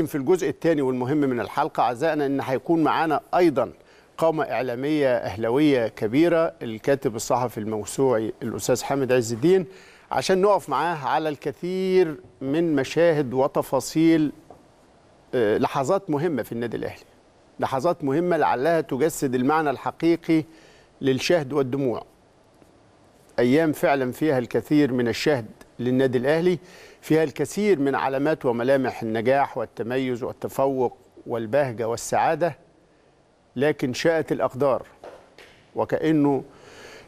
لكن في الجزء الثاني والمهم من الحلقة أعزائنا أن هيكون معانا أيضا قامة إعلامية أهلوية كبيرة الكاتب الصحفي الموسوعي الأستاذ حامد عز الدين عشان نقف معاه على الكثير من مشاهد وتفاصيل آه، لحظات مهمة في النادي الأهلي لحظات مهمة لعلها تجسد المعنى الحقيقي للشهد والدموع أيام فعلا فيها الكثير من الشهد للنادي الأهلي فيها الكثير من علامات وملامح النجاح والتميز والتفوق والبهجة والسعادة لكن شاءت الأقدار وكأنه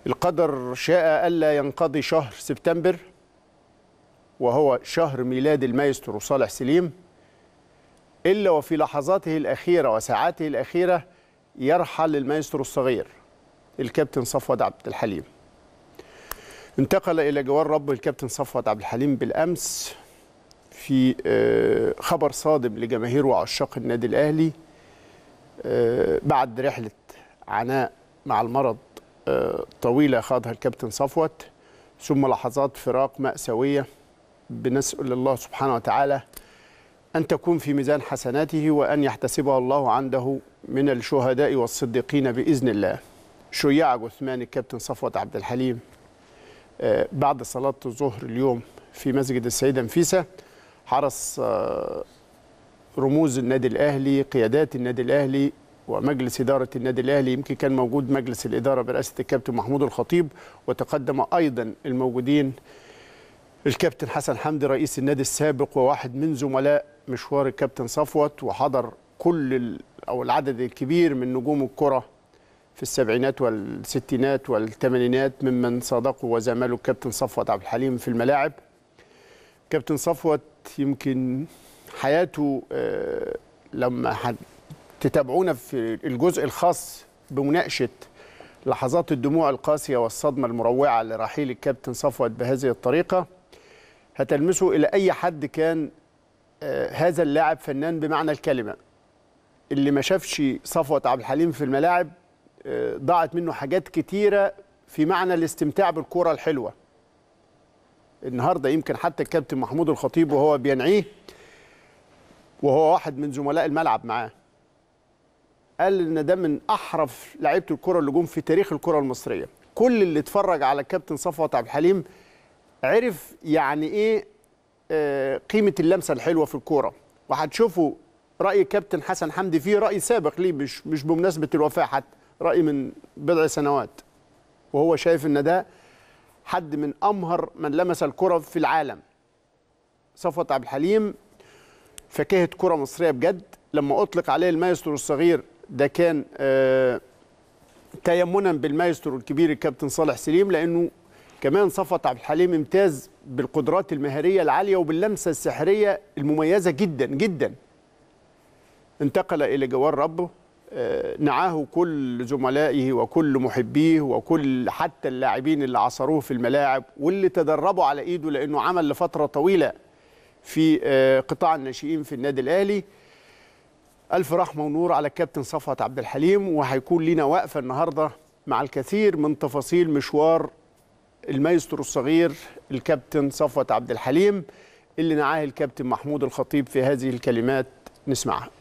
القدر شاء ألا ينقضي شهر سبتمبر وهو شهر ميلاد المايسترو صالح سليم إلا وفي لحظاته الأخيرة وساعاته الأخيرة يرحل المايسترو الصغير الكابتن صفوت عبد الحليم انتقل إلى جوار رب الكابتن صفوت عبد الحليم بالأمس في آه، خبر صادم لجماهير وعشاق النادي الأهلي آه، بعد رحلة عناء مع المرض آه، طويلة خاضها الكابتن صفوت ثم لحظات فراق مأساوية بنسأل الله سبحانه وتعالى أن تكون في ميزان حسناته وأن يحتسبها الله عنده من الشهداء والصديقين بإذن الله شيع جثمان الكابتن صفوت عبد الحليم آه، بعد صلاة الظهر اليوم في مسجد السيدة نفيسة حرص آه، رموز النادي الأهلي قيادات النادي الأهلي ومجلس إدارة النادي الأهلي يمكن كان موجود مجلس الإدارة برئاسة الكابتن محمود الخطيب وتقدم أيضا الموجودين الكابتن حسن حمدي رئيس النادي السابق وواحد من زملاء مشوار الكابتن صفوت وحضر كل او العدد الكبير من نجوم الكره في السبعينات والستينات والثمانينات ممن صادقوا وزملوا الكابتن صفوت عبد الحليم في الملاعب كابتن صفوت يمكن حياته آه، لما تتابعونا في الجزء الخاص بمناقشه لحظات الدموع القاسيه والصدمه المروعه لرحيل الكابتن صفوت بهذه الطريقه هتلمسوا الى اي حد كان آه، هذا اللاعب فنان بمعنى الكلمه اللي ما شافش صفوت عبد الحليم في الملاعب ضاعت منه حاجات كتيرة في معنى الاستمتاع بالكرة الحلوة النهاردة يمكن حتى الكابتن محمود الخطيب وهو بينعيه وهو واحد من زملاء الملعب معاه قال ان ده من احرف لعيبه الكره اللي جم في تاريخ الكره المصريه كل اللي اتفرج على الكابتن صفوت عبد الحليم عرف يعني ايه آه، قيمه اللمسه الحلوه في الكوره وهتشوفوا راي الكابتن حسن حمدي فيه راي سابق ليه مش مش بمناسبه الوفاه حتى رأي من بضع سنوات وهو شايف ان ده حد من امهر من لمس الكره في العالم صفوت عبد الحليم فكهة كره مصريه بجد لما اطلق عليه المايسترو الصغير ده كان آه تيمنا بالمايسترو الكبير الكابتن صالح سليم لانه كمان صفوت عبد الحليم امتاز بالقدرات المهاريه العاليه وباللمسه السحريه المميزه جدا جدا انتقل الى جوار ربه نعاه كل زملائه وكل محبيه وكل حتى اللاعبين اللي عصروه في الملاعب واللي تدربوا على ايده لانه عمل لفتره طويله في آه، قطاع الناشئين في النادي الاهلي الف رحمه ونور على الكابتن صفوت عبد الحليم وهيكون لنا وقفه النهارده مع الكثير من تفاصيل مشوار المايسترو الصغير الكابتن صفوت عبد الحليم اللي نعاه الكابتن محمود الخطيب في هذه الكلمات نسمعها